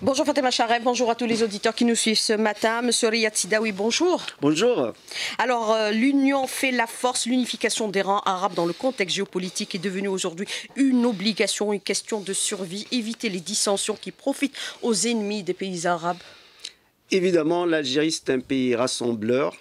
Bonjour Fatima Chareb, bonjour à tous les auditeurs qui nous suivent ce matin. Monsieur Riyad Sidawi, bonjour. Bonjour. Alors, euh, l'union fait la force, l'unification des rangs arabes dans le contexte géopolitique est devenue aujourd'hui une obligation, une question de survie. Éviter les dissensions qui profitent aux ennemis des pays arabes Évidemment, l'Algérie, c'est un pays rassembleur.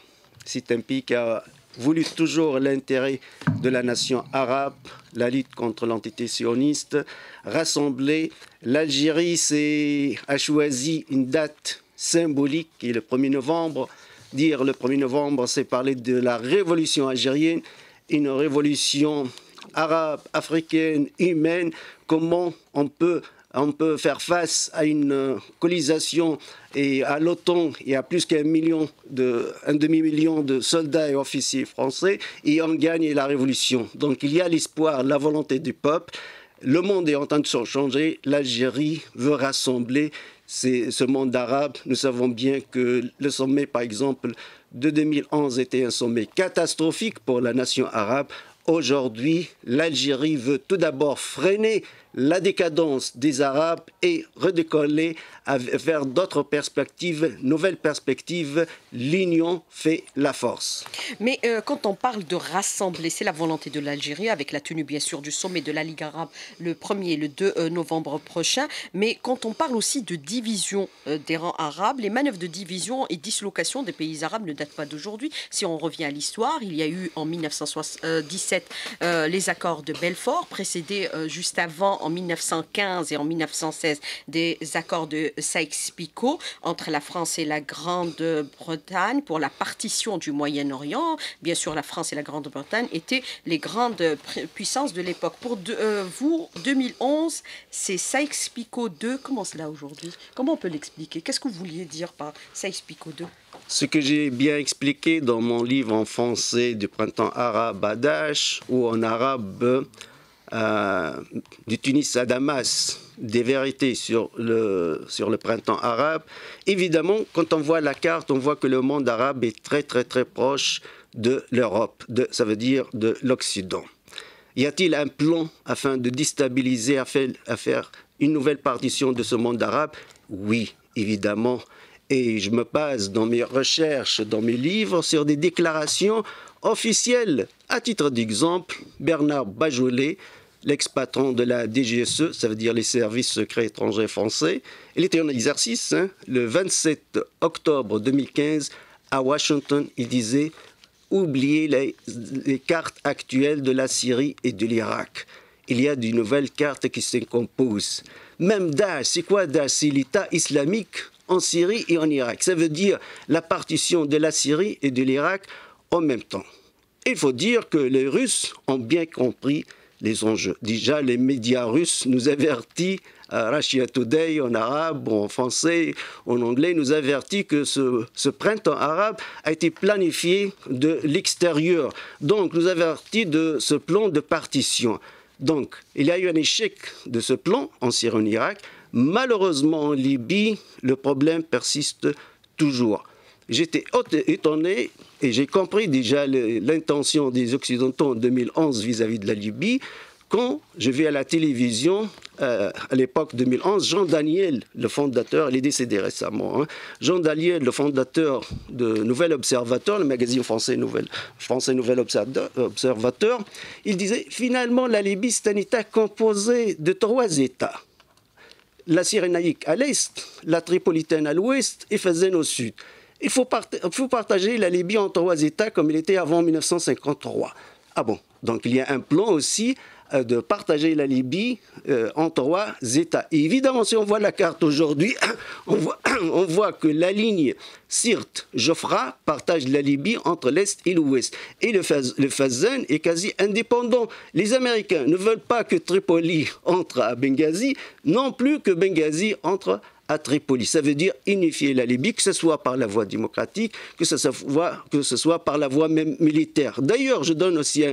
C'est un pays qui a voulu toujours l'intérêt de la nation arabe, la lutte contre l'entité sioniste, Rassembler L'Algérie a choisi une date symbolique qui est le 1er novembre. Dire le 1er novembre, c'est parler de la révolution algérienne, une révolution arabe, africaine, humaine. Comment on peut on peut faire face à une euh, colisation et à l'OTAN et à plus qu'un million de un demi million de soldats et officiers français et on gagne la révolution. Donc il y a l'espoir, la volonté du peuple. Le monde est en train de se changer. L'Algérie veut rassembler ce monde arabe. Nous savons bien que le sommet, par exemple, de 2011 était un sommet catastrophique pour la nation arabe. Aujourd'hui, l'Algérie veut tout d'abord freiner la décadence des Arabes est redécollée vers d'autres perspectives, nouvelles perspectives. L'union fait la force. Mais euh, quand on parle de rassembler, c'est la volonté de l'Algérie, avec la tenue bien sûr du sommet de la Ligue arabe le 1er et le 2 euh, novembre prochain. Mais quand on parle aussi de division euh, des rangs arabes, les manœuvres de division et dislocation des pays arabes ne datent pas d'aujourd'hui. Si on revient à l'histoire, il y a eu en 1917 les accords de Belfort, précédés juste avant en 1915 et en 1916 des accords de Sykes-Picot entre la France et la Grande-Bretagne pour la partition du Moyen-Orient. Bien sûr, la France et la Grande-Bretagne étaient les grandes puissances de l'époque. Pour euh, vous, 2011, c'est Sykes-Picot 2. Comment cela aujourd'hui Comment on peut l'expliquer Qu'est-ce que vous vouliez dire par Sykes-Picot 2 ce que j'ai bien expliqué dans mon livre en français du printemps arabe Daesh ou en arabe euh, du Tunis à Damas des vérités sur le, sur le printemps arabe. Évidemment, quand on voit la carte, on voit que le monde arabe est très très très proche de l'Europe, ça veut dire de l'Occident. Y a-t-il un plan afin de déstabiliser, à faire, faire une nouvelle partition de ce monde arabe Oui, évidemment. Et je me base dans mes recherches, dans mes livres, sur des déclarations officielles. À titre d'exemple, Bernard Bajolé l'ex-patron de la DGSE, ça veut dire les services secrets étrangers français. Il était en exercice hein, le 27 octobre 2015 à Washington. Il disait Oubliez les, cartes actuelles de la Syrie et de l'Irak. Il y a de nouvelles cartes qui se composent. Même Daesh, c'est quoi Daesh C'est l'État islamique en Syrie et en Irak. Ça veut dire la partition de la Syrie et de l'Irak en même temps. Il faut dire que les Russes ont bien compris les enjeux. Déjà, les médias russes nous avertissent, euh, Russia Today en arabe, en français, en anglais, nous avertit que ce, printemps arabe a été planifié de l'extérieur. Donc, nous avertit de ce plan de partition. Donc, il y a eu un échec de ce plan en Syrie et en Irak. Malheureusement, en Libye, le problème persiste toujours. J'étais étonné et j'ai compris déjà l'intention des Occidentaux en 2011 vis-à-vis de la Libye quand je vis à la télévision, euh, à l'époque 2011, Jean Daniel, le fondateur, il est décédé récemment, hein. Jean Daniel, le fondateur de Nouvel Observateur, le magazine français Nouvel, français Nouvel Observateur, il disait finalement la Libye, c'est un État composé de trois États. La Cyrénaïque à l'est, la Tripolitaine à l'ouest et Fazen au sud. Il faut, partager la Libye en trois États comme il était avant 1953. Ah bon Donc il y a un plan aussi euh, de partager la Libye entre euh, en trois États. évidemment, si on voit la carte aujourd'hui, on voit, que la ligne Sirte-Jofra partage la Libye entre l'Est et l'Ouest. Et le, Faz, le Fazen est quasi indépendant. Les Américains ne veulent pas que Tripoli entre à Benghazi, non plus que Benghazi entre à Tripoli. Ça veut dire unifier la Libye, que ce soit par la voie démocratique, que ce soit, par la voie même militaire. D'ailleurs, je donne aussi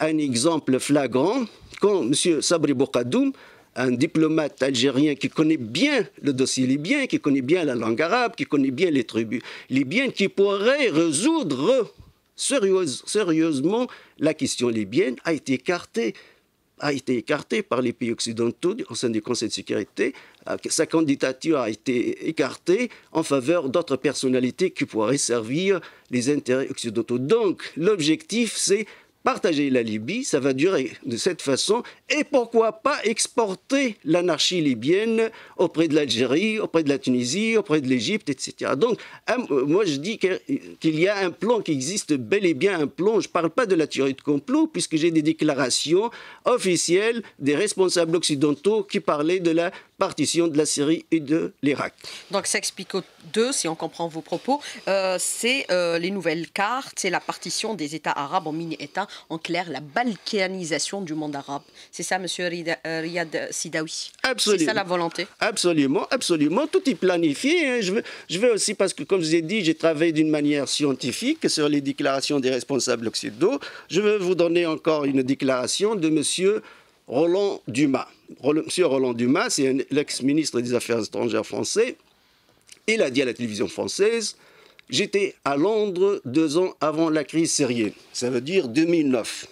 un, exemple flagrant. Quand M. Sabri Boukadoum, un diplomate algérien qui connaît bien le dossier libyen, qui connaît bien la langue arabe, qui connaît bien les tribus libyennes, qui pourrait résoudre sérieusement la question libyenne, a été écarté a été écarté par les pays occidentaux au sein du Conseil de sécurité. Euh, sa candidature a été écartée en faveur d'autres personnalités qui pourraient servir les intérêts occidentaux. Donc, l'objectif, c'est partager la Libye, ça va durer de cette façon, et pourquoi pas exporter l'anarchie libyenne auprès de l'Algérie, auprès de la Tunisie, auprès de l'Égypte, etc. Donc, hein, moi je dis qu'il y a un plan qui existe bel et bien, un plan, je ne parle pas de la théorie de complot, puisque j'ai des déclarations officielles des responsables occidentaux qui parlaient de la partition de la Syrie et de l'Irak. Donc ça explique deux, si on comprend vos propos, euh, c'est euh, les nouvelles cartes, c'est la partition des États arabes en mini-États, en clair, la balkanisation du monde arabe. C'est ça, Monsieur euh, Riyad Sidawi Absolument. C'est ça la volonté Absolument, absolument. Tout est planifié. Hein. Je, veux, je veux aussi, parce que comme je vous ai dit, j'ai travaillé d'une manière scientifique sur les déclarations des responsables occidentaux. Je veux vous donner encore une déclaration de Monsieur Roland Dumas. Monsieur Roland Dumas, c'est l'ex-ministre des Affaires étrangères français. Il a dit à la télévision française J'étais à Londres deux ans avant la crise syrienne, ça veut dire 2009.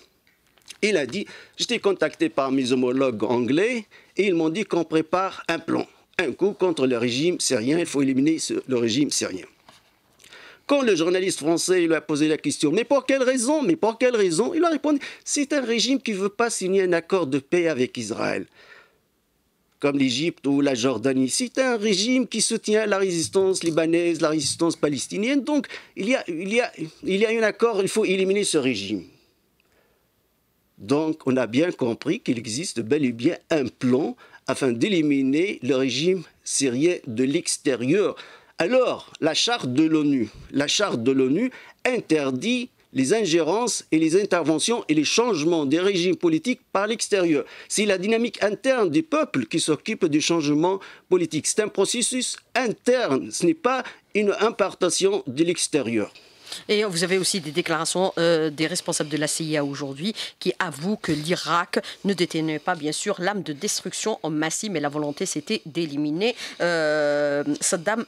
Il a dit J'étais contacté par mes homologues anglais et ils m'ont dit qu'on prépare un plan, un coup contre le régime syrien il faut éliminer le régime syrien. Quand le journaliste français lui a posé la question, mais pour quelle raison Mais pour quelle raison Il a répondu, c'est un régime qui ne veut pas signer un accord de paix avec Israël comme l'Égypte ou la Jordanie. C'est un régime qui soutient la résistance libanaise, la résistance palestinienne. Donc, il il y a, il y a un accord, il faut éliminer ce régime. Donc, on a bien compris qu'il existe bel et bien un plan afin d'éliminer le régime syrien de l'extérieur. Alors, la charte de l'ONU, la charte de l'ONU interdit les ingérences et les interventions et les changements des régimes politiques par l'extérieur. C'est la dynamique interne des peuples qui s'occupe des changements politiques. C'est un processus interne, ce n'est pas une impartation de l'extérieur. Et vous avez aussi des déclarations euh, des responsables de la CIA aujourd'hui qui avouent que l'Irak ne détenait pas, bien sûr, l'âme de destruction en massif, mais la volonté, c'était d'éliminer euh, Saddam Hussein,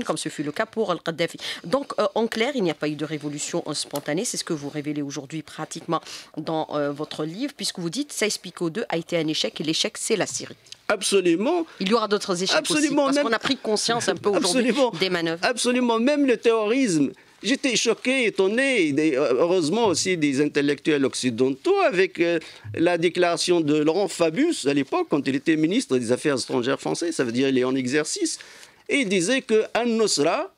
euh, comme ce fut le cas pour Al-Qaddafi. Donc, en clair, il n'y a pas eu de révolution spontanée. C'est ce que vous révélez aujourd'hui pratiquement dans votre livre, puisque vous dites 16 Pico 2 a été un échec et l'échec, c'est la Syrie. Absolument. Il y aura d'autres échecs absolument, aussi, parce qu'on a pris conscience un peu aujourd'hui des manœuvres. Absolument. Même le terrorisme J'étais choqué, étonné, euh, heureusement aussi des intellectuels occidentaux, avec euh, la déclaration de Laurent Fabius à l'époque, quand il était ministre des Affaires étrangères français, ça veut dire il est en exercice, et il disait que Al-Nusra,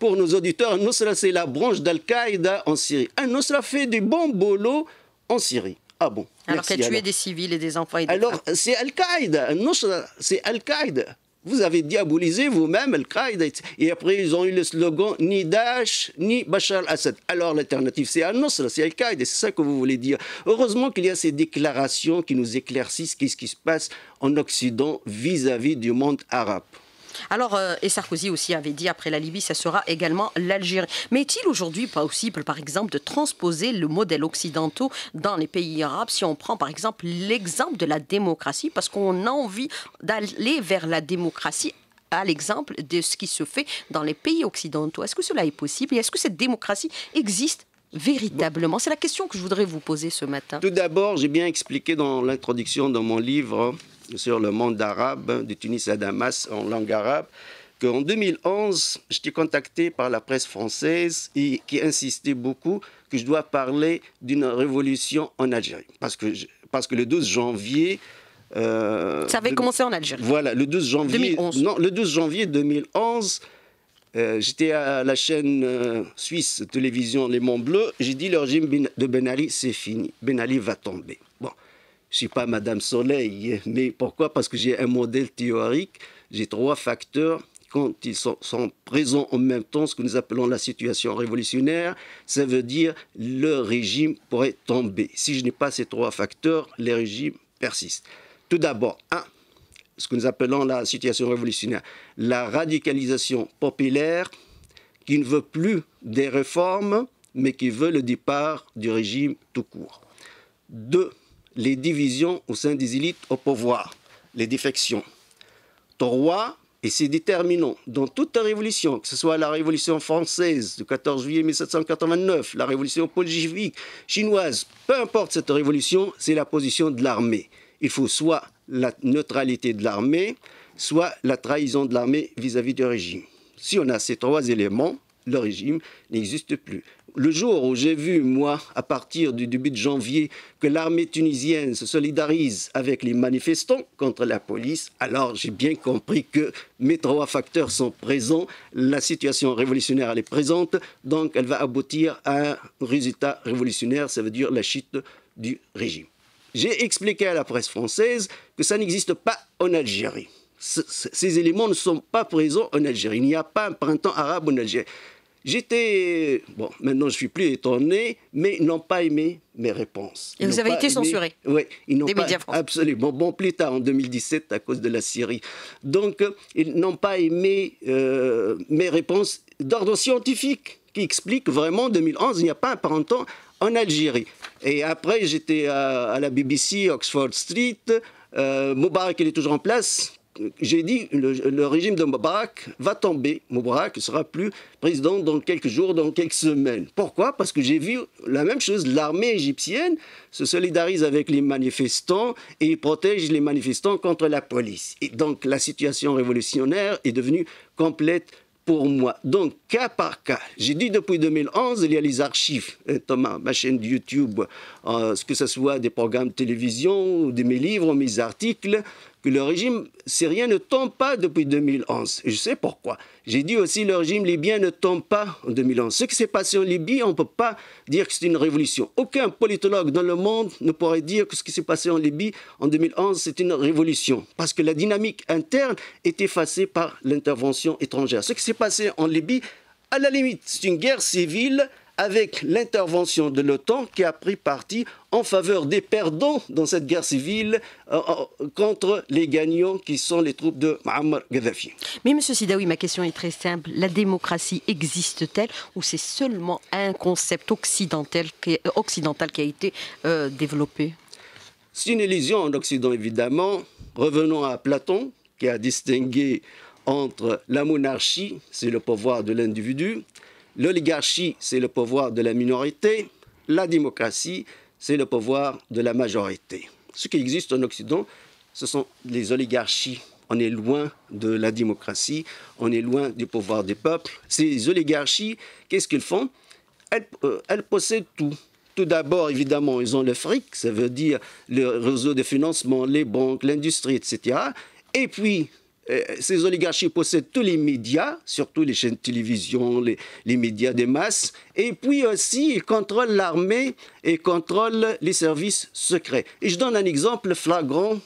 pour nos auditeurs, Al-Nusra c'est la branche d'Al-Qaïda en Syrie. Al-Nusra fait du bon boulot en Syrie. Ah bon Alors qu'elle tué des civils et des enfants Alors c'est Al-Qaïda, Al-Nusra c'est Al-Qaïda. Vous avez diabolisé vous-même Al-Qaïda. Et après, ils ont eu le slogan ni Daesh, ni Bachar al-Assad. Alors, l'alternative, c'est Al-Nusra, c'est Al-Qaïda. C'est ça que vous voulez dire. Heureusement qu'il y a ces déclarations qui nous éclaircissent qu'est-ce qui se passe en Occident vis à -vis du monde arabe. Alors, euh, et Sarkozy aussi avait dit après la Libye, ça sera également l'Algérie. Mais est-il aujourd'hui possible, par exemple, de transposer le modèle occidentaux dans les pays arabes si on prend, par exemple, l'exemple de la démocratie, parce qu'on a envie d'aller vers la démocratie à l'exemple de ce qui se fait dans les pays occidentaux. Est-ce que cela est possible et est-ce que cette démocratie existe véritablement C'est la question que je voudrais vous poser ce matin. Tout d'abord, j'ai bien expliqué dans l'introduction dans mon livre sur le monde arabe, de Tunis à Damas en langue arabe, qu'en 2011, j'étais contacté par la presse française et qui insistait beaucoup que je dois parler d'une révolution en Algérie. Parce que, parce que le 12 janvier... Euh, Ça avait commencé en Algérie. Voilà, le 12 janvier... 2011. Non, le 12 janvier 2011... Euh, j'étais à la chaîne euh, suisse télévision Les Monts Bleus. J'ai dit le régime ben, de Ben Ali, c'est fini. Ben Ali va tomber je suis pas Madame Soleil, mais pourquoi Parce que j'ai un modèle théorique, j'ai trois facteurs quand ils sont, présents en même temps, ce que nous appelons la situation révolutionnaire, ça veut dire le régime pourrait tomber. Si je n'ai pas ces trois facteurs, les régimes persiste. Tout d'abord, un, ce que nous appelons la situation révolutionnaire, la radicalisation populaire qui ne veut plus des réformes, mais qui veut le départ du régime tout court. Deux, les divisions au sein des élites au pouvoir, les défections. Trois, et c'est déterminant, dans toute révolution, que ce soit la révolution française du 14 juillet 1789, la révolution bolchevique, chinoise, peu importe cette révolution, c'est la position de l'armée. Il faut soit la neutralité de l'armée, soit la trahison de l'armée vis-à-vis du régime. Si on a ces trois éléments, le régime n'existe plus le jour où j'ai vu, moi, à partir du début de janvier, que l'armée tunisienne se solidarise avec les manifestants contre la police, alors j'ai bien compris que mes trois facteurs sont présents, la situation révolutionnaire elle est présente, donc elle va aboutir à un résultat révolutionnaire, ça veut dire la chute du régime. J'ai expliqué à la presse française que ça n'existe pas en Algérie. Ces éléments ne sont pas présents en Algérie. Il n'y a pas un printemps arabe en Algérie. J'étais, bon, maintenant je suis plus étonné, mais ils n'ont pas aimé mes réponses. Ils Et vous avez été censuré Oui, ils n'ont pas. absolument. Bon, plus tard, en 2017, à cause de la Syrie. Donc, ils n'ont pas aimé euh, mes réponses d'ordre scientifique, qui explique vraiment, en 2011, il n'y a pas un parentant en Algérie. Et après, j'étais à, la BBC, Oxford Street. Euh, Moubarak, il est toujours en place, j'ai dit, le, régime de Moubarak va tomber. Mubarak ne sera plus président dans quelques jours, dans quelques semaines. Pourquoi Parce que j'ai vu la même chose. L'armée égyptienne se solidarise avec les manifestants et protège les manifestants contre la police. Et donc la situation révolutionnaire est devenue complète pour moi. Donc, cas par cas, j'ai dit depuis 2011, il y a les archives, hein, Thomas, ma chaîne YouTube, euh, ce que ce soit des programmes de télévision, de mes livres, mes articles, que le régime syrien ne tombe pas depuis 2011. Je sais pourquoi. J'ai dit aussi le régime libyen ne tombe pas en 2011. Ce qui s'est passé en Libye, on ne peut pas dire que c'est une révolution. Aucun politologue dans le monde ne pourrait dire que ce qui s'est passé en Libye en 2011, c'est une révolution. Parce que la dynamique interne est effacée par l'intervention étrangère. Ce qui s'est passé en Libye, à la limite, c'est une guerre civile avec l'intervention de l'OTAN qui a pris parti en faveur des perdants dans cette guerre civile euh, euh, contre les gagnants qui sont les troupes de Muammar Gaddafi. Mais Monsieur Sidaoui, ma question est très simple. La démocratie existe-t-elle ou c'est seulement un concept euh, occidental qui, a été développé C'est une illusion en Occident, évidemment. Revenons à Platon qui a distingué entre la monarchie, c'est le pouvoir de l'individu, L'oligarchie, c'est le pouvoir de la minorité. La démocratie, c'est le pouvoir de la majorité. Ce qui existe en Occident, ce sont les oligarchies. On est loin de la démocratie, on est loin du pouvoir des peuples. Ces oligarchies, qu'est-ce qu'ils font elles, euh, elles possèdent tout. Tout d'abord, évidemment, ils ont le fric, ça veut dire le réseau de financement, les banques, l'industrie, etc. Et puis, euh, ces oligarchies possèdent tous les médias, surtout les chaînes de télévision, les, médias des masses, et puis aussi ils contrôlent l'armée et contrôlent les services secrets. Et je donne un exemple flagrant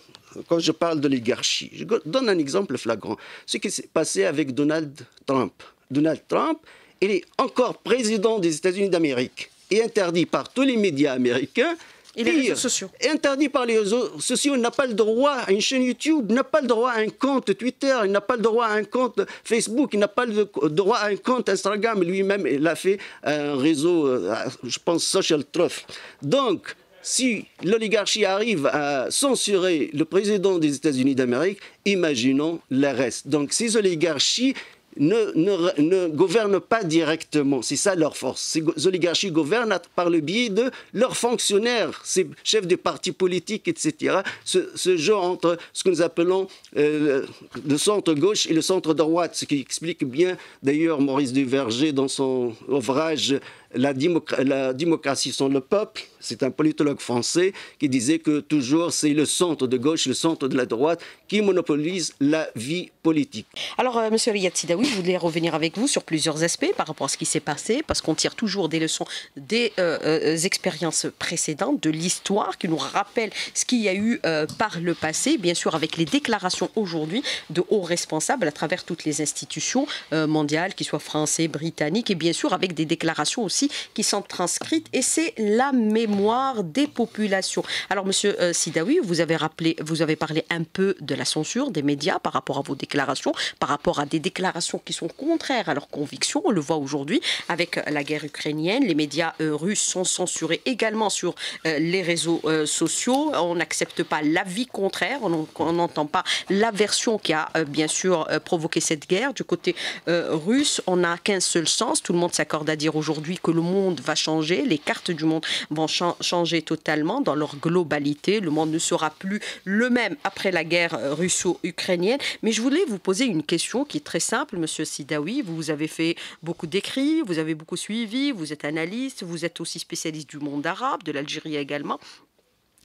quand je parle d'oligarchie. Je donne un exemple flagrant. Ce qui s'est passé avec Donald Trump. Donald Trump, il est encore président des États-Unis d'Amérique et interdit par tous les médias américains il est Interdit par les réseaux sociaux, il n'a pas le droit à une chaîne YouTube, il n'a pas le droit à un compte Twitter, il n'a pas le droit à un compte Facebook, il n'a pas le droit à un compte Instagram. Lui-même, il a fait un réseau, euh, je pense, social truff. Donc, si l'oligarchie arrive à censurer le président des États-Unis d'Amérique, imaginons le reste. Donc, ces oligarchies ne, ne, gouvernent pas directement. C'est ça leur force. Ces oligarchies gouvernent par le biais de leurs fonctionnaires, ces chefs de partis politiques, etc. Ce, ce, jeu entre ce que nous appelons euh, le centre-gauche et le centre-droite, ce qui explique bien d'ailleurs Maurice Duverger dans son ouvrage la, démocratie sans le peuple, c'est un politologue français qui disait que toujours c'est le centre de gauche, le centre de la droite qui monopolise la vie politique. Alors, euh, Monsieur Riyad Sidawi, je voulais revenir avec vous sur plusieurs aspects par rapport à ce qui s'est passé, parce qu'on tire toujours des leçons des euh, euh, expériences précédentes, de l'histoire, qui nous rappelle ce qu'il y a eu par le passé, bien sûr avec les déclarations aujourd'hui de hauts responsables à travers toutes les institutions mondiales, qu'ils soient français, britanniques, et bien sûr avec des déclarations aussi qui sont transcrites et c'est la mémoire des populations. Alors, monsieur Sidaoui, euh, Sidawi, vous avez rappelé, vous avez parlé un peu de la censure des médias par rapport à vos déclarations, par rapport à des déclarations qui sont contraires à leurs convictions. On le voit aujourd'hui avec la guerre ukrainienne. Les médias euh, russes sont censurés également sur euh, les réseaux sociaux. On n'accepte pas l'avis contraire. On n'entend pas la version qui a bien sûr provoqué cette guerre. Du côté russe, on n'a qu'un seul sens. Tout le monde s'accorde à dire aujourd'hui que le monde va changer, les cartes du monde vont changer totalement dans leur globalité. Le monde ne sera plus le même après la guerre euh, russo-ukrainienne. Mais je voulais vous poser une question qui est très simple, Monsieur Sidawi. Vous avez fait beaucoup d'écrits, vous avez beaucoup suivi, vous êtes analyste, vous êtes aussi spécialiste du monde arabe, de l'Algérie également.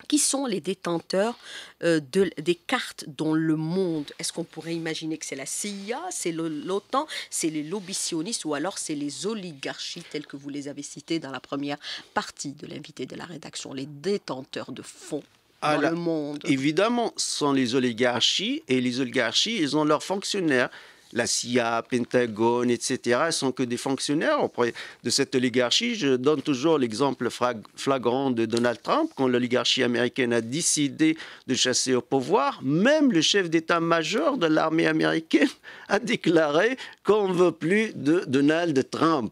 Qui sont les détenteurs euh, de, des cartes dans le monde Est-ce qu'on pourrait imaginer que c'est la CIA, c'est l'OTAN, c'est les lobby sionistes ou alors c'est les oligarchies telles que vous les avez citées dans la première partie de l'invité de la rédaction, les détenteurs de fonds dans le monde. Évidemment, ce sont les oligarchies et les oligarchies, ils ont leurs fonctionnaires la CIA, Pentagone, etc., ne sont que des fonctionnaires auprès de cette oligarchie. Je donne toujours l'exemple flagrant de Donald Trump, quand l'oligarchie américaine a décidé de chasser au pouvoir, même le chef d'état-major de l'armée américaine a déclaré qu'on ne veut plus de Donald Trump.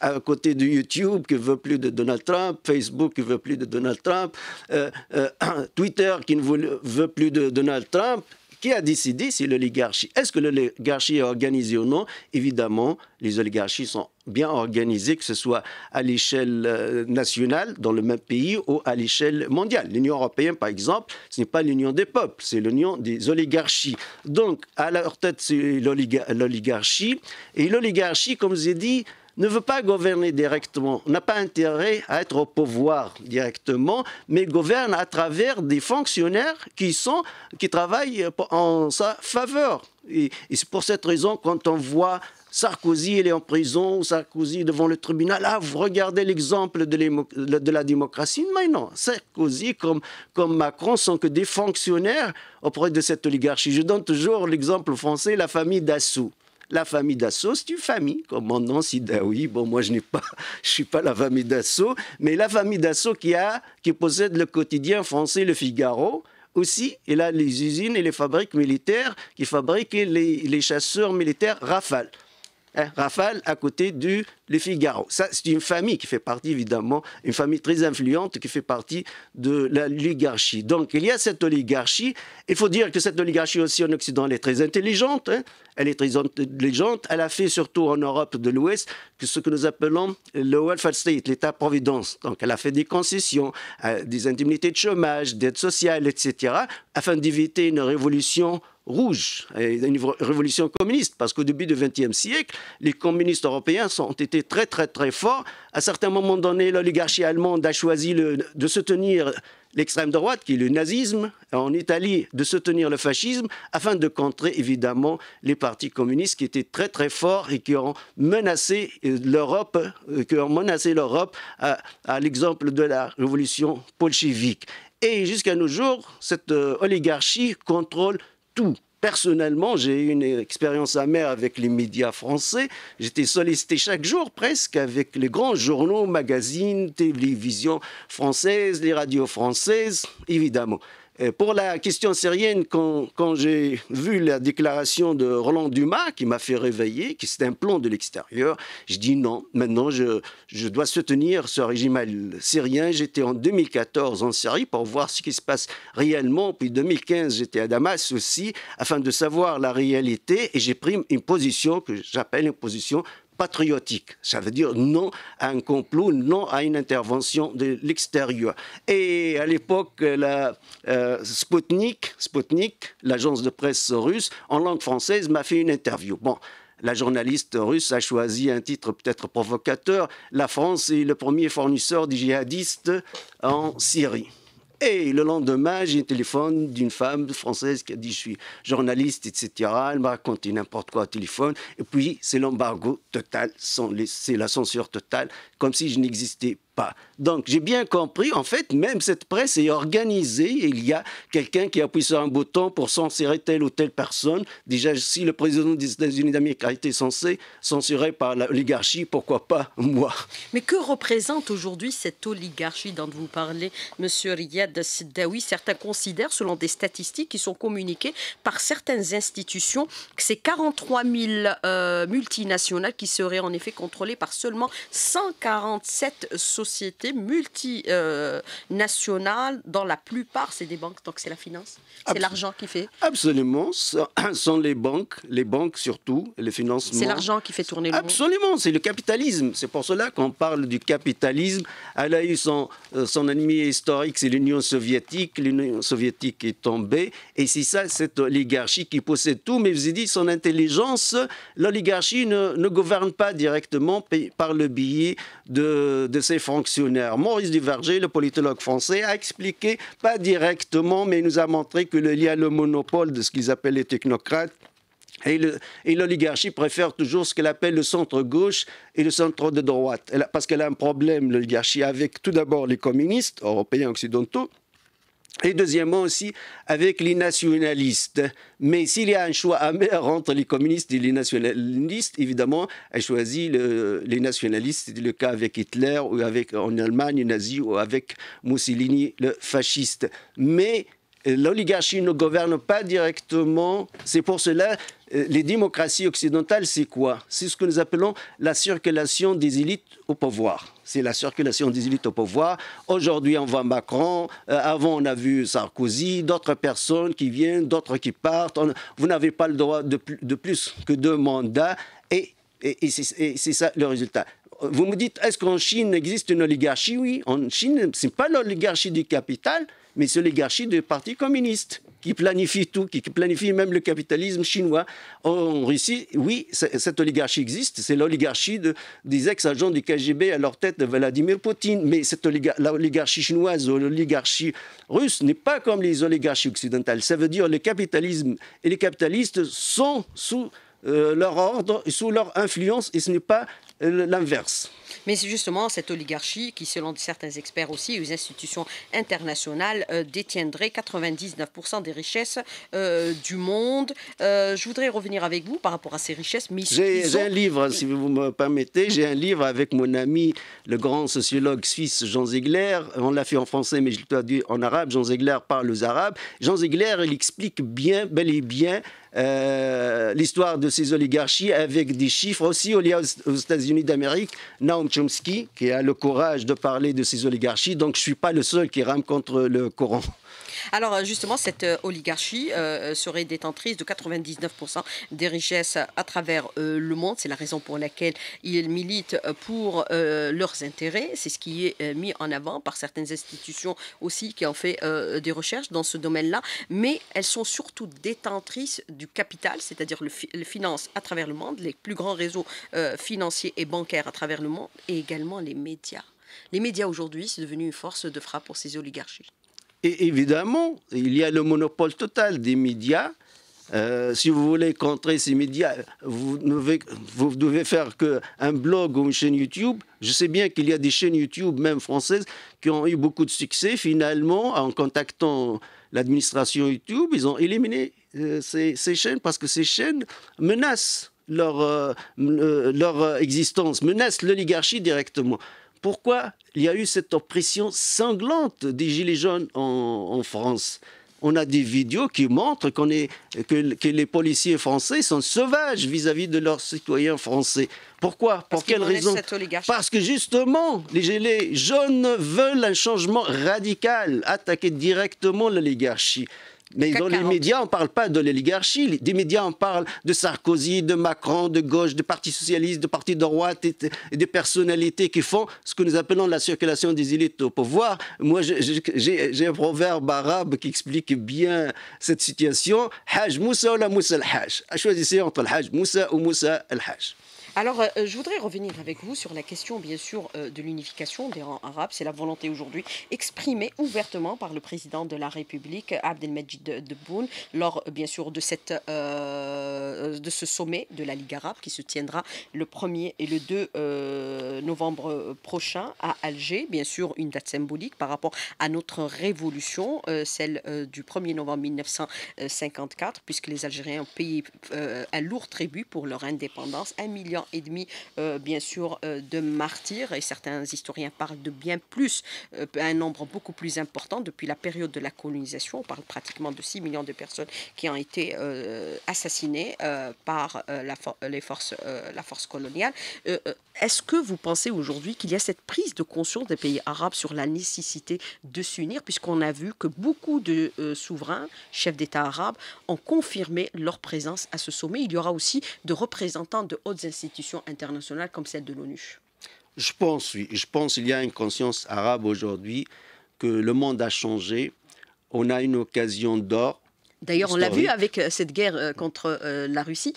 à côté de YouTube qui ne veut plus de Donald Trump, Facebook qui ne veut plus de Donald Trump, euh, euh, Twitter qui ne veut plus de Donald Trump, qui a décidé C'est l'oligarchie. Est-ce que l'oligarchie est organisée ou non Évidemment, les oligarchies sont bien organisées, que ce soit à l'échelle euh, nationale, dans le même pays, ou à l'échelle mondiale. L'Union européenne, par exemple, ce n'est pas l'union des peuples, c'est l'union des oligarchies. Donc, à leur tête, c'est l'oligarchie. Et l'oligarchie, comme je ai dit, ne veut pas gouverner directement, n'a pas intérêt à être au pouvoir directement, mais gouverne à travers des fonctionnaires qui, sont, qui travaillent en sa faveur. Et, c'est pour cette raison, quand on voit Sarkozy, il est en prison, Sarkozy devant le tribunal. là, ah, vous regardez l'exemple de, la démocratie. Mais non, Sarkozy comme, comme Macron sont que des fonctionnaires auprès de cette oligarchie. Je donne toujours l'exemple français, la famille Dassault la famille Dassault, c'est une famille, commandant Sidaoui. Bon, moi, je ne suis pas la famille Dassault, mais la famille Dassault qui a, qui possède le quotidien français Le Figaro, aussi, et a les usines et les fabriques militaires qui fabriquent les chasseurs militaires Rafale hein, à côté du Le Figaro. Ça, c'est une famille qui fait partie, évidemment, une famille très influente qui fait partie de l'oligarchie. Donc, il y a cette oligarchie. Il faut dire que cette oligarchie aussi en Occident, elle est très intelligente. Hein. Elle est très intelligente. Elle a fait surtout en Europe de l'Ouest ce que nous appelons le welfare state, l'État-providence. Donc, elle a fait des concessions, euh, des indemnités de chômage, d'aide sociale, etc., afin d'éviter une révolution rouge, une révolution communiste, parce qu'au début du XXe siècle, les communistes européens ont été très très très forts. À certains moments donné, l'oligarchie allemande a choisi de soutenir l'extrême droite, qui est le nazisme, en Italie, de soutenir le fascisme, afin de contrer évidemment les partis communistes qui étaient très très forts et qui ont menacé euh, l'Europe, euh, qui ont menacé l'Europe à, l'exemple de la révolution bolchevique. Et jusqu'à nos jours, cette euh, oligarchie contrôle Personnellement, j'ai eu une expérience amère avec les médias français. J'étais sollicité chaque jour presque avec les grands journaux, magazines, télévisions françaises, les radios françaises, évidemment. Euh, pour la question syrienne, quand, j'ai vu la déclaration de Roland Dumas qui m'a fait réveiller, qui c'était un plan de l'extérieur, je dis non, maintenant je, dois soutenir ce régime syrien. J'étais en 2014 en Syrie pour voir ce qui se passe réellement. Puis 2015, j'étais à Damas aussi afin de savoir la réalité et j'ai pris une position que j'appelle une position patriotique. Ça veut dire non à un complot, non à une intervention de l'extérieur. Et à l'époque, la euh, Sputnik, Sputnik l'agence de presse russe, en langue française, m'a fait une interview. Bon. La journaliste russe a choisi un titre peut-être provocateur. La France est le premier fournisseur des djihadistes en Syrie. Et le lendemain, j'ai un téléphone d'une femme française qui a dit Je suis journaliste, etc. Elle m'a raconté n'importe quoi au téléphone. Et puis, c'est l'embargo total, c'est la censure totale, comme si je n'existais pas. Donc j'ai bien compris, en fait, même cette presse est organisée. Il y a quelqu'un qui appuie sur un bouton pour censurer telle ou telle personne. Déjà, si le président des États-Unis d'Amérique a été censé censuré par l'oligarchie, pourquoi pas moi Mais que représente aujourd'hui cette oligarchie dont vous parlez, Monsieur Riyad Daoui Certains considèrent, selon des statistiques qui sont communiquées par certaines institutions, que ces 43 000 multinationales qui seraient en effet contrôlées par seulement 147 sociétés sociétés multinationales, dans la plupart, c'est des banques, donc c'est la finance, c'est l'argent qui fait. Absolument, ce sont les banques, les banques surtout, les financements. C'est l'argent qui fait tourner le Absolument, c'est le capitalisme. C'est pour cela qu'on parle du capitalisme. Elle a eu euh, son, ennemi historique, c'est l'Union soviétique. L'Union soviétique est tombée. Et c'est ça, cette oligarchie qui possède tout. Mais vous avez dit, son intelligence, l'oligarchie ne, ne gouverne pas directement par le biais de, ses fonds. Maurice Duverger, le politologue français, a expliqué, pas directement, mais il nous a montré que le, lien a le monopole de ce qu'ils appellent les technocrates et l'oligarchie préfère toujours ce qu'elle appelle le centre-gauche et le centre de droite. parce qu'elle a un problème, l'oligarchie, avec tout d'abord les communistes européens occidentaux, et deuxièmement aussi, avec les nationalistes. Mais s'il y a un choix amer entre les communistes et les nationalistes, évidemment, elle choisit les nationalistes. C'est le cas avec Hitler ou avec, en Allemagne, les ou avec Mussolini, le fasciste. Mais euh, l'oligarchie ne gouverne pas directement. C'est pour cela euh, les démocraties occidentales, c'est quoi C'est ce que nous appelons la circulation des élites au pouvoir c'est la circulation des élites au pouvoir. Aujourd'hui, on voit Macron, euh, avant on a vu Sarkozy, d'autres personnes qui viennent, d'autres qui partent. vous n'avez pas le droit de, plus que deux mandats et, c'est ça le résultat. Vous me dites, est-ce qu'en Chine existe une oligarchie Oui, en Chine, ce n'est pas l'oligarchie du capital, mais c'est l'oligarchie du Parti communiste qui planifie tout, qui planifie même le capitalisme chinois. En Russie, oui, cette oligarchie existe. C'est l'oligarchie des ex-agents du KGB à leur tête de Vladimir Poutine. Mais cette l'oligarchie chinoise ou l'oligarchie russe n'est pas comme les oligarchies occidentales. Ça veut dire le capitalisme et les capitalistes sont sous euh, leur ordre, sous leur influence, et ce n'est pas euh, l'inverse mais c'est justement cette oligarchie qui, selon certains experts aussi, aux institutions internationales, euh, détiendrait 99% des richesses euh, du monde. Euh, je voudrais revenir avec vous par rapport à ces richesses. j'ai un livre, si vous me permettez, j'ai un livre avec mon ami, le grand sociologue suisse Jean Ziegler. On l'a fait en français, mais je l'ai traduit en arabe. Jean Ziegler parle aux Arabes. Jean Ziegler, il explique bien, bel et bien, l'histoire de ces oligarchies avec des chiffres aussi aux États-Unis d'Amérique. Naomi Chomsky qui a le courage de parler de ces oligarchies, donc je ne suis pas le seul qui rame contre le Coran. Alors euh, justement, cette euh, oligarchie euh, serait détentrice de 99% des richesses à travers le monde. C'est la raison pour laquelle ils militent pour leurs intérêts. C'est ce qui est mis en avant par certaines institutions aussi qui ont fait des recherches dans ce domaine-là. Mais elles sont surtout détentrices du capital, c'est-à-dire le, finance à travers le monde, les plus grands réseaux financiers et bancaires à travers le monde, et également les médias. Les médias aujourd'hui, c'est devenu une force de frappe pour ces oligarchies. Et évidemment, il y a le monopole total des médias. Euh, si vous voulez contrer ces médias, vous devez, vous devez faire qu'un blog ou une chaîne YouTube. Je sais bien qu'il y a des chaînes YouTube, même françaises, qui ont eu beaucoup de succès. Finalement, en contactant l'administration YouTube, ils ont éliminé euh, ces, chaînes parce que ces chaînes menacent leur euh, existence, menacent l'oligarchie directement pourquoi il y a eu cette oppression sanglante des Gilets jaunes en, France on a des vidéos qui montrent est, que, les policiers français sont sauvages vis-à-vis de leurs citoyens français. Pourquoi Pour quelle raison Parce que justement, les gilets jaunes veulent un changement radical, attaquer directement l'oligarchie. Mais dans les médias, on ne parle pas de l'oligarchie. Des médias, on parle de Sarkozy, de Macron, de gauche, de Parti socialiste, de Parti de droite et, de des personnalités qui font ce que nous appelons la circulation des élites au pouvoir. Moi, j'ai un proverbe arabe qui explique bien cette situation. haj Moussa ou la Moussa al-Hajj Choisissez entre le haj Moussa ou Moussa al haj. Alors, euh, je voudrais revenir avec vous sur la question, bien sûr, euh, de l'unification des rangs arabes. C'est la volonté aujourd'hui exprimée ouvertement par le président de la République, Abdelmajid Tebboune, lors, euh, bien sûr, de, cette, de ce sommet de la Ligue arabe qui se tiendra le 1er et le 2 novembre prochain à Alger. Bien sûr, une date symbolique par rapport à notre révolution, celle du 1er novembre 1954, puisque les Algériens ont payé un lourd tribut pour leur indépendance, un million et demi, euh, bien sûr, euh, de martyrs, et certains historiens parlent de bien plus, euh, un nombre beaucoup plus important. Depuis la période de la colonisation, on parle pratiquement de 6 millions de personnes qui ont été assassinées par la, les forces, la force coloniale. Est-ce que vous pensez aujourd'hui qu'il y a cette prise de conscience des pays arabes sur la nécessité de s'unir, puisqu'on a vu que beaucoup de souverains, chefs d'État arabes, ont confirmé leur présence à ce sommet. Il y aura aussi de représentants de hautes institutions internationales comme celle de l'ONU Je pense, oui. Je pense qu'il y a une conscience arabe aujourd'hui que le monde a changé. On a une occasion d'or. D'ailleurs, on l'a vu avec euh, cette guerre euh, contre euh, la Russie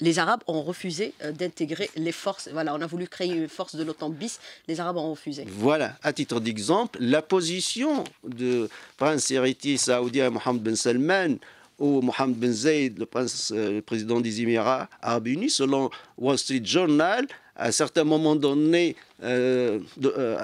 les Arabes ont refusé d'intégrer les forces. Voilà, on a voulu créer une force de l'OTAN bis, les Arabes ont refusé. Voilà, à titre d'exemple, la position de Prince héritier saoudien Mohammed Ben Salman où Mohamed Ben Zayed, euh, le, président des Émirats arabes unis, selon Wall Street Journal, à un certain moment donné, euh, euh,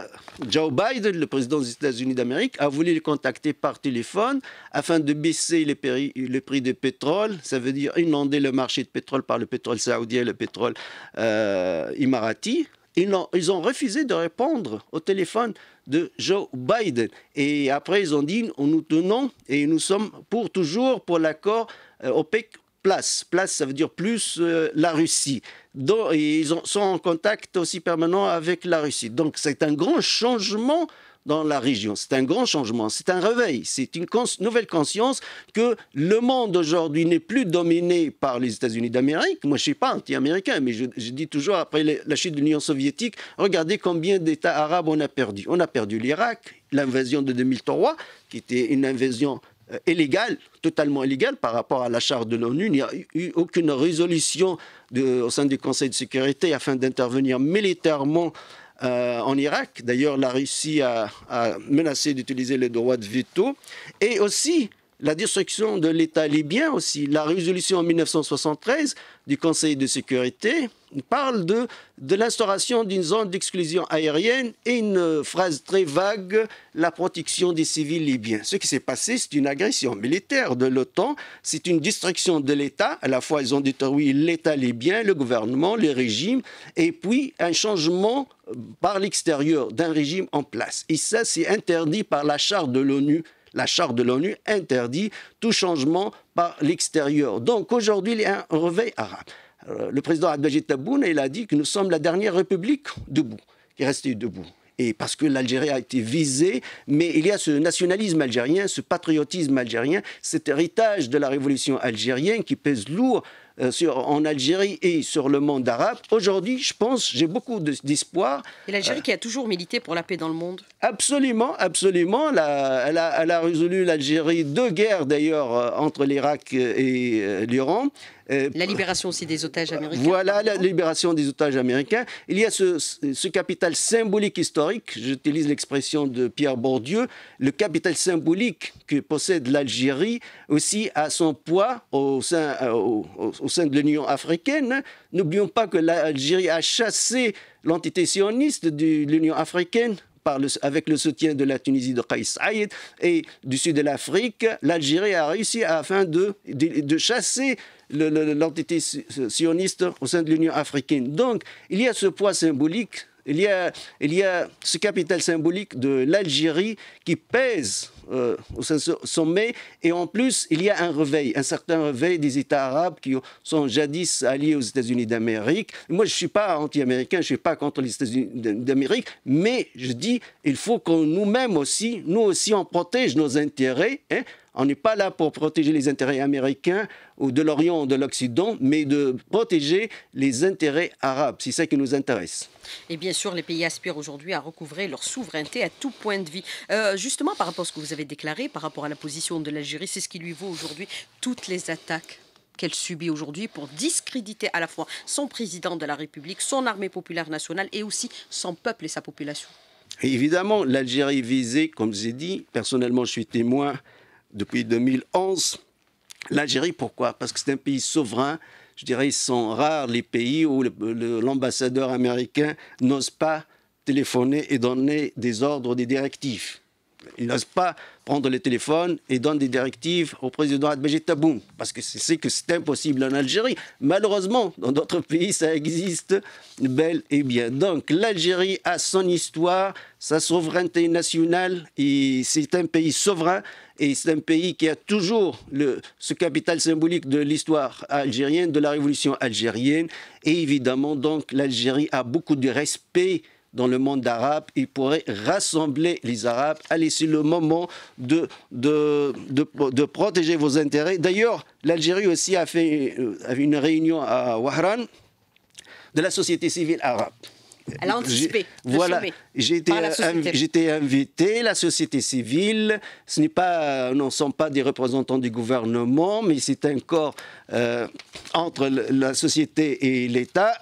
Joe Biden, le président des États-Unis d'Amérique, a voulu le contacter par téléphone afin de baisser les prix, le prix du pétrole, ça veut dire inonder le marché de pétrole par le pétrole saoudien et le pétrole euh, imarati ils ont, refusé de répondre au téléphone de Joe Biden. Et après, ils ont dit, nous tenons et nous sommes pour toujours pour l'accord euh, OPEC place. Place, ça veut dire plus euh, la Russie. Donc, ils sont en contact aussi permanent avec la Russie. Donc, c'est un grand changement dans la région. C'est un grand changement, c'est un réveil, c'est une nouvelle conscience que le monde aujourd'hui n'est plus dominé par les États-Unis d'Amérique. Moi, je ne suis pas anti-américain, mais je, dis toujours, après la chute de l'Union soviétique, regardez combien d'États arabes on a perdu. On a perdu l'Irak, l'invasion de 2003, qui était une invasion euh, illégale, totalement illégale par rapport à la charte de l'ONU. Il n'y a eu aucune résolution de, au sein du Conseil de sécurité afin d'intervenir militairement euh, en Irak. D'ailleurs, la Russie a, menacé d'utiliser les droits de veto. Et aussi, la destruction de l'État libyen aussi. La résolution en 1973 du Conseil de sécurité parle de, de l'instauration d'une zone d'exclusion aérienne et une phrase très vague, la protection des civils libyens. Ce qui s'est passé, c'est une agression militaire de l'OTAN, c'est une destruction de l'État. À la fois, ils ont détruit l'État libyen, le gouvernement, les régimes, et puis un changement par l'extérieur d'un régime en place. Et ça, c'est interdit par la charte de l'ONU la charte de l'ONU interdit tout changement par l'extérieur. Donc aujourd'hui, il y a un réveil arabe. Euh, le président Abdelaziz Taboun, il a dit que nous sommes la dernière république debout, qui est restée debout et parce que l'Algérie a été visée, mais il y a ce nationalisme algérien, ce patriotisme algérien, cet héritage de la révolution algérienne qui pèse lourd euh, sur, en Algérie et sur le monde arabe. Aujourd'hui, je pense, j'ai beaucoup d'espoir. et l'Algérie qui a toujours milité pour la paix dans le monde Absolument, absolument. elle, a, résolu l'Algérie deux guerres d'ailleurs euh, entre l'Irak et euh, l'Iran. la libération aussi des otages américains. Voilà, la libération des otages américains. Il y a ce, capital symbolique historique, j'utilise l'expression de Pierre Bourdieu, le capital symbolique que possède l'Algérie aussi a son poids au sein, au sein de l'Union africaine. N'oublions pas que l'Algérie a chassé l'entité sioniste de l'Union africaine avec le soutien de la Tunisie de Kais Saïd et du sud de l'Afrique, l'Algérie a réussi afin de, chasser l'entité sioniste au sein de l'Union africaine. Donc, il y a ce poids symbolique, il y a ce capital symbolique de l'Algérie qui pèse euh, au sommet. Et en plus, il y a un réveil, un certain réveil des États arabes qui sont jadis alliés aux États-Unis d'Amérique. Moi, je ne suis pas anti-américain, je ne suis pas contre les États-Unis d'Amérique, mais je dis, il faut qu'on nous-mêmes aussi, nous aussi, on protège nos intérêts. Hein, on n'est pas là pour protéger les intérêts américains ou de l'Orient ou de l'Occident, mais de protéger les intérêts arabes. C'est ça qui nous intéresse. Et bien sûr, les pays aspirent aujourd'hui à recouvrer leur souveraineté à tout point de vue. Euh, justement, par rapport à ce que vous avez déclaré, par rapport à la position de l'Algérie, c'est ce qui lui vaut aujourd'hui toutes les attaques qu'elle subit aujourd'hui pour discréditer à la fois son président de la République, son armée populaire nationale et aussi son peuple et sa population. évidemment, l'Algérie visée, comme j'ai dit, personnellement je suis témoin depuis 2011. L'Algérie, pourquoi Parce que c'est un pays souverain. Je dirais, ils sont rares les pays où l'ambassadeur américain n'ose pas téléphoner et donner des ordres, des directives. Il n'ose pas prendre le téléphone et donne des directives au président Abdelmadjid parce que c'est que c'est impossible en Algérie. Malheureusement, dans d'autres pays, ça existe bel et bien. Donc l'Algérie a son histoire, sa souveraineté nationale, et c'est un pays souverain, et c'est un pays qui a toujours le, ce capital symbolique de l'histoire algérienne, de la révolution algérienne, et évidemment, donc l'Algérie a beaucoup de respect dans le monde arabe. Il pourrait rassembler les Arabes. Allez, c'est le moment de, de, de, protéger vos intérêts. D'ailleurs, l'Algérie aussi euh, a fait une réunion à Wahran de la société civile arabe. Elle a anticipé. Voilà, euh, j'étais invité, la société civile, ce n'est pas, euh, non, sont pas des représentants du gouvernement, mais c'est un corps entre la société et l'État.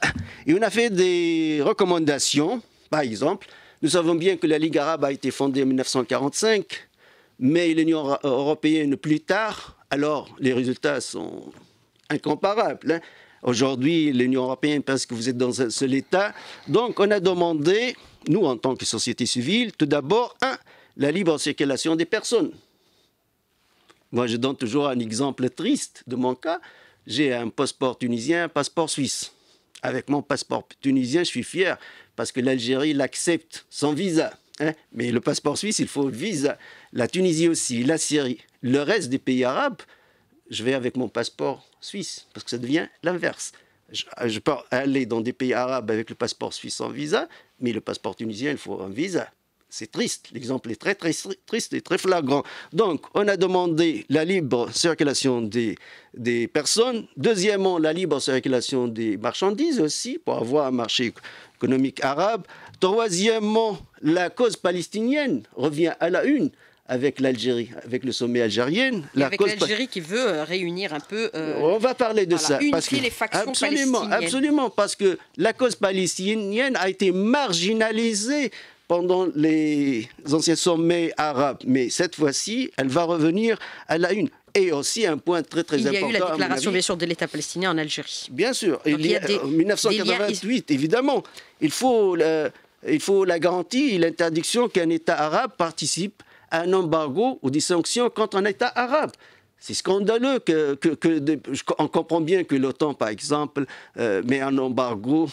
Et on a fait des recommandations par exemple, nous savons bien que la Ligue arabe a été fondée en 1945, mais l'Union européenne plus tard, alors les résultats sont incomparables. Hein. Aujourd'hui, l'Union européenne, parce que vous êtes dans un seul État. Donc, on a demandé, nous, en tant que société civile, tout d'abord, un, la libre circulation des personnes. Moi, je donne toujours un exemple triste de mon cas. J'ai un passeport tunisien, un passeport suisse. Avec mon passeport tunisien, je suis fier parce que l'Algérie l'accepte sans visa. Hein. Mais le passeport suisse, il faut visa. La Tunisie aussi, la Syrie, le reste des pays arabes, je vais avec mon passeport suisse parce que ça devient l'inverse. je peux aller dans des pays arabes avec le passeport suisse sans visa, mais le passeport tunisien, il faut un visa. C'est triste, l'exemple est très, très triste et très flagrant. Donc, on a demandé la libre circulation des, des personnes. Deuxièmement, la libre circulation des marchandises aussi, pour avoir un marché économique arabe. Troisièmement, la cause palestinienne revient à la une avec l'Algérie, avec le sommet algérien. La avec l'Algérie qui veut euh, réunir un peu. Euh, on va parler de ça. Parce que, les factions absolument, absolument, parce que la cause palestinienne a été marginalisée pendant les anciens sommets arabes, mais cette fois-ci, elle va revenir à la une. Et aussi un point très très important. Il y a eu la déclaration bien sûr de l'État palestinien en Algérie. Bien sûr, il y a, en 1988 évidemment. Il faut, la, il faut la garantie, l'interdiction qu'un État arabe participe à un embargo ou des sanctions contre un État arabe. C'est scandaleux que, que, que on comprend bien que l'OTAN, par exemple, euh, met un embargo,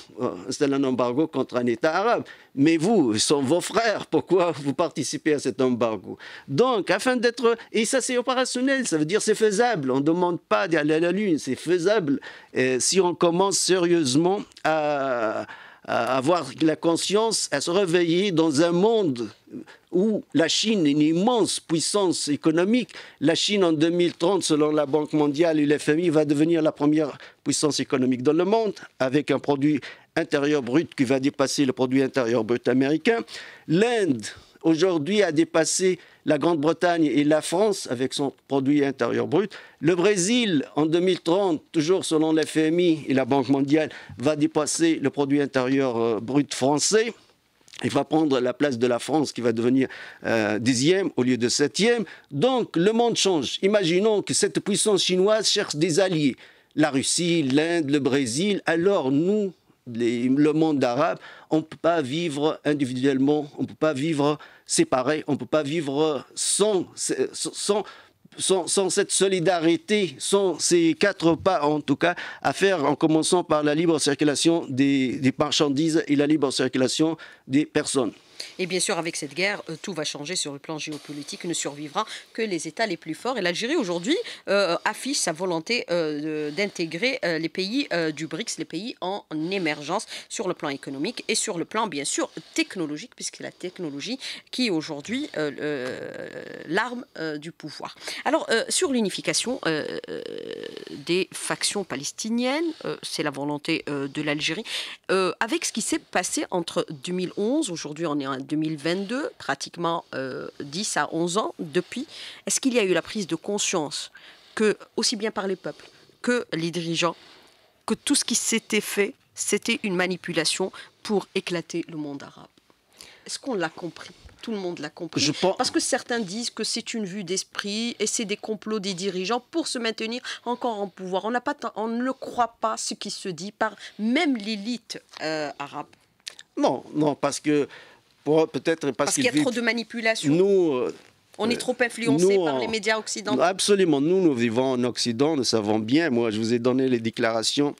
c'est euh, un embargo contre un État arabe. Mais vous, ils sont vos frères, pourquoi vous participez à cet embargo Donc, afin d'être... Et ça, c'est opérationnel, ça veut dire c'est faisable. On ne demande pas d'aller à la Lune, c'est faisable si on commence sérieusement à avoir la conscience, à se réveiller dans un monde où la Chine est une immense puissance économique. La Chine, en 2030, selon la Banque mondiale et l'FMI, va devenir la première puissance économique dans le monde, avec un produit intérieur brut qui va dépasser le produit intérieur brut américain. L'Inde, aujourd'hui a dépassé la Grande-Bretagne et la France avec son produit intérieur brut. Le Brésil, en 2030, toujours selon l'FMI et la Banque mondiale, va dépasser le produit intérieur euh, brut français. Il va prendre la place de la France qui va devenir euh, dixième au lieu de septième. Donc le monde change. Imaginons que cette puissance chinoise cherche des alliés. La Russie, l'Inde, le Brésil. Alors nous, le monde arabe, on ne peut pas vivre individuellement, on ne peut pas vivre séparé, on ne peut pas vivre sans, cette solidarité, sans ces quatre pas en tout cas à faire en commençant par la libre circulation des marchandises et la libre circulation des personnes. Et bien sûr, avec cette guerre, euh, tout va changer sur le plan géopolitique. Ne survivra que les États les plus forts. Et l'Algérie, aujourd'hui, euh, affiche sa volonté euh, d'intégrer les pays du BRICS, les pays en émergence sur le plan économique et sur le plan, bien sûr, technologique, puisque la technologie qui est aujourd'hui l'arme du pouvoir. Alors, sur l'unification des factions palestiniennes, c'est la volonté de l'Algérie. avec ce qui s'est passé entre 2011, aujourd'hui on est 2022, hein, pratiquement 10 euh, à 11 ans depuis. Est-ce qu'il y a eu la prise de conscience que, aussi bien par les peuples que les dirigeants, que tout ce qui s'était fait, c'était une manipulation pour éclater le monde arabe Est-ce qu'on l'a compris tout le monde l'a compris. Je pense... Parce que certains disent que c'est une vue d'esprit et c'est des complots des dirigeants pour se maintenir encore en pouvoir. On, pas on ne croit pas, ce qui se dit par même l'élite euh, arabe. Non, non, parce que peut-être parce, qu'il y a trop de manipulation. Nous, on est euh, trop influencé par les médias occidentaux. Absolument. Nous, nous vivons en Occident, nous savons bien. Moi, je vous ai donné les déclarations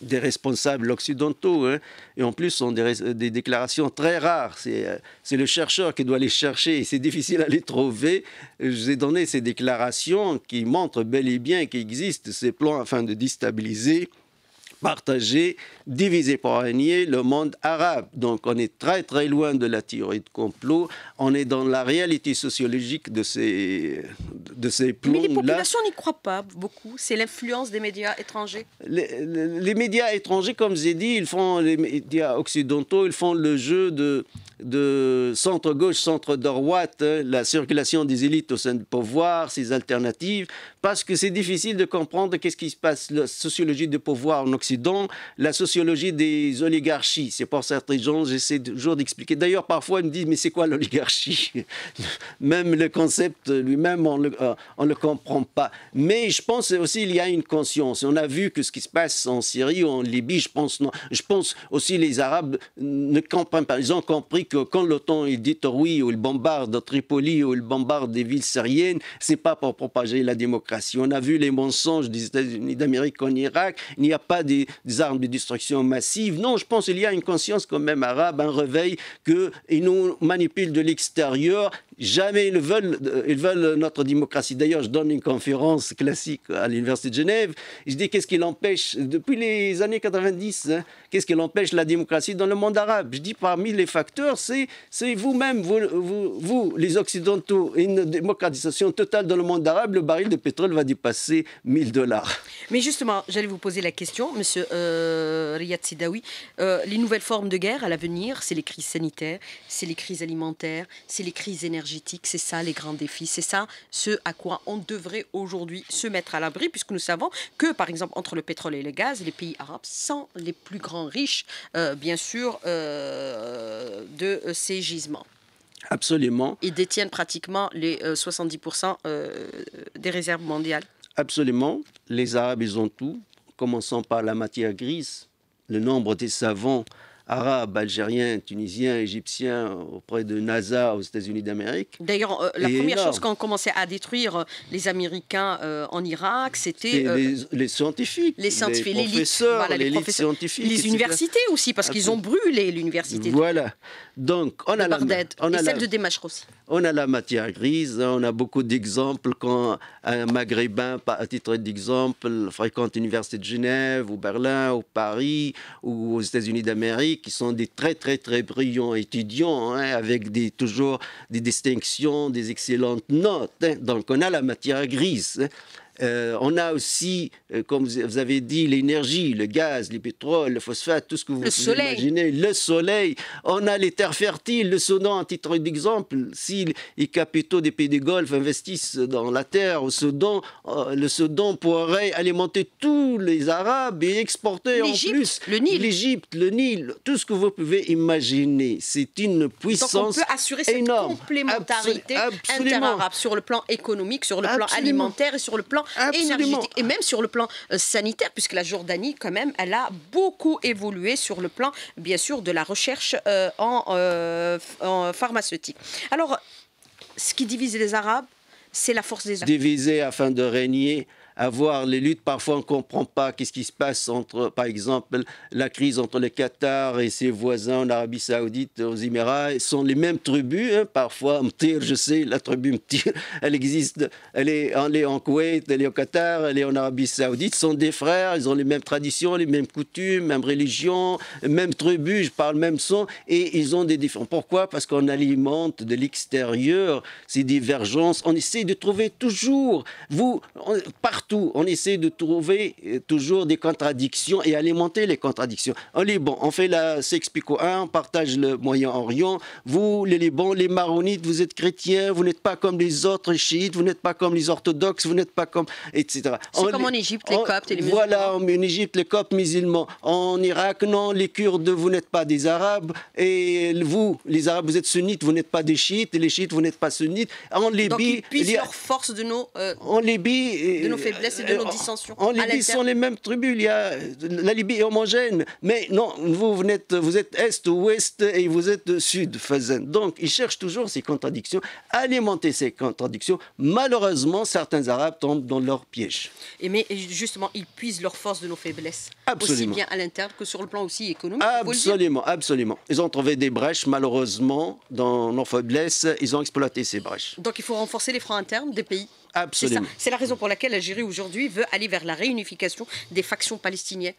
des responsables occidentaux. Hein. et en plus, sont des, déclarations très rares. Euh, c'est le chercheur qui doit les chercher et c'est difficile à les trouver. Je vous ai donné ces déclarations qui montrent bel et bien qu'il existe ces plans afin de déstabiliser partagé, divisé par un nier le monde arabe. Donc on est très très loin de la théorie de complot, on est dans la réalité sociologique de ces, de ces plombs -là. Mais les populations n'y croient pas beaucoup, c'est l'influence des médias étrangers les, médias étrangers, comme j'ai dit, ils font, les médias occidentaux, ils font le jeu de, de centre-gauche, centre-droite, hein, la circulation des élites au sein du pouvoir, ces alternatives, parce que c'est difficile de comprendre qu'est-ce qui se passe, la sociologie du pouvoir en Occident dans la sociologie des oligarchies. C'est pour certains gens, j'essaie toujours d'expliquer. D'ailleurs, parfois, ils me disent, mais c'est quoi l'oligarchie Même le concept lui-même, on ne euh, le, comprend pas. Mais je pense aussi il y a une conscience. On a vu que ce qui se passe en Syrie ou en Libye, je pense, non. Je pense aussi les Arabes ne comprennent pas. Ils ont compris que quand l'OTAN dit oui ou il bombarde Tripoli ou il bombarde des villes syriennes, c'est pas pour propager la démocratie. On a vu les mensonges des États-Unis d'Amérique en Irak. Il n'y a pas des des, armes de destruction massive. Non, je pense qu'il y a une conscience quand même arabe, un réveil qu'ils nous manipulent de l'extérieur, Jamais ils veulent, ils veulent notre démocratie. D'ailleurs, je donne une conférence classique à l'Université de Genève. Je dis qu'est-ce qui l'empêche, depuis les années 90, hein, qu'est-ce qui l'empêche la démocratie dans le monde arabe Je dis parmi les facteurs, c'est vous-même, vous, vous, les Occidentaux, une démocratisation totale dans le monde arabe, le baril de pétrole va dépasser 1000 dollars. Mais justement, j'allais vous poser la question, monsieur euh, Riyad Sidawi. Euh, les nouvelles formes de guerre à l'avenir, c'est les crises sanitaires, c'est les crises alimentaires, c'est les crises énergétiques c'est ça les grands défis, c'est ça ce à quoi on devrait aujourd'hui se mettre à l'abri, puisque nous savons que, par exemple, entre le pétrole et le gaz, les pays arabes sont les plus grands riches, euh, bien sûr, euh, de ces gisements. Absolument. Ils détiennent pratiquement les 70% euh, des réserves mondiales. Absolument. Les Arabes, ils ont tout, commençant par la matière grise, le nombre des savants arabes, algériens, tunisiens, égyptiens auprès de NASA aux États-Unis d'Amérique. D'ailleurs, euh, la première chose chose qu'on commençait à détruire euh, les Américains euh, en Irak, c'était les, scientifiques, les, scientifiques, les professeurs, les, universités aussi, parce qu'ils ont brûlé l'université. Voilà. Donc, on a la la, on a et celle de aussi. On a la matière grise. Hein, on a beaucoup d'exemples quand un Maghrébin, à titre d'exemple, fréquente l'université de Genève ou Berlin ou Paris ou aux États-Unis d'Amérique qui sont des très très très brillants étudiants, hein, avec toujours des distinctions, des excellentes notes. Hein. Donc on a la matière grise. Hein. Euh, on a aussi, euh, comme vous avez dit, l'énergie, le gaz, les pétrole, le phosphate, tout ce que vous, pouvez imaginer. Le soleil. On a les terres fertiles. Le Soudan, à titre d'exemple, si les capitaux des pays du Golfe investissent dans la terre au Soudan, euh, le Soudan pourrait alimenter tous les Arabes et exporter en plus l'Égypte, le, Nil, tout ce que vous pouvez imaginer. C'est une puissance Donc on peut assurer cette complémentarité Absolument. inter-arabe sur le plan économique, sur le plan alimentaire et sur le plan énergétique et même sur le plan euh, sanitaire, puisque la Jordanie, quand même, elle a beaucoup évolué sur le plan, bien sûr, de la recherche euh, euh, en, pharmaceutique. Alors, ce qui divise les Arabes, c'est la force des Diviser afin de régner, avoir les luttes. Parfois, on ne comprend pas qu'est-ce qui se passe entre, par exemple, la crise entre le Qatar et ses voisins en Arabie Saoudite, aux Émirats. Ce sont les mêmes tribus. Hein. Parfois, Mtir, je sais, la tribu Mtir, elle existe. Elle est, elle est en Koweït, elle est au Qatar, elle est en Arabie Saoudite. Ce sont des frères, ils ont les mêmes traditions, les mêmes coutumes, même religion, même tribu, je parle même son. Et ils ont des différences. Pourquoi Parce qu'on alimente de l'extérieur ces divergences. On essaie de trouver toujours, vous, partout, on essaie de trouver euh, toujours des contradictions et alimenter les contradictions. En Liban, on fait la Sexpico 1, on partage le Moyen-Orient. Vous, les Libans, les Maronites, vous êtes chrétiens, vous n'êtes pas comme les autres chiites, vous n'êtes pas comme les orthodoxes, vous n'êtes pas comme. etc. C'est comme en Égypte, les Coptes et les musulmans. Voilà, en Égypte, les Coptes musulmans. En Irak, non, les Kurdes, vous n'êtes pas des Arabes. Et vous, les Arabes, vous êtes sunnites, vous n'êtes pas des chiites. les chiites, vous n'êtes pas sunnites. En Libye. Donc ils force de nos. Euh, de euh, de nos euh, dissensions. En Libye, ce sont les mêmes tribus. Il y a, euh, la Libye est homogène. Mais non, vous, venez, êtes, vous êtes est ou ouest et vous êtes sud, Fazen. Donc, ils cherchent toujours ces contradictions, alimenter ces contradictions. Malheureusement, certains Arabes tombent dans leur piège. Et mais justement, ils puisent leur force de nos faiblesses. Aussi bien à l'interne que sur le plan aussi économique. Absolument, absolument. Ils ont trouvé des brèches, malheureusement, dans nos faiblesses. Ils ont exploité ces brèches. Donc, il faut renforcer les fronts internes des pays c'est la raison pour laquelle l'Algérie aujourd'hui veut aller vers la réunification des factions palestiniennes.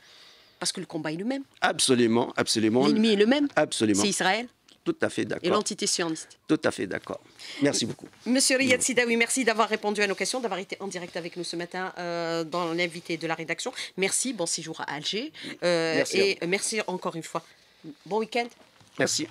Parce que le combat est le même. Absolument, absolument. L'ennemi est le même. Absolument. C'est Israël. Tout à fait d'accord. Et l'entité sioniste. Tout à fait d'accord. Merci beaucoup. Monsieur Riyad Sidaoui, merci d'avoir répondu à nos questions, d'avoir été en direct avec nous ce matin euh, dans l'invité de la rédaction. Merci, bon séjour à Alger. Euh, et merci encore une fois. Bon week-end. merci.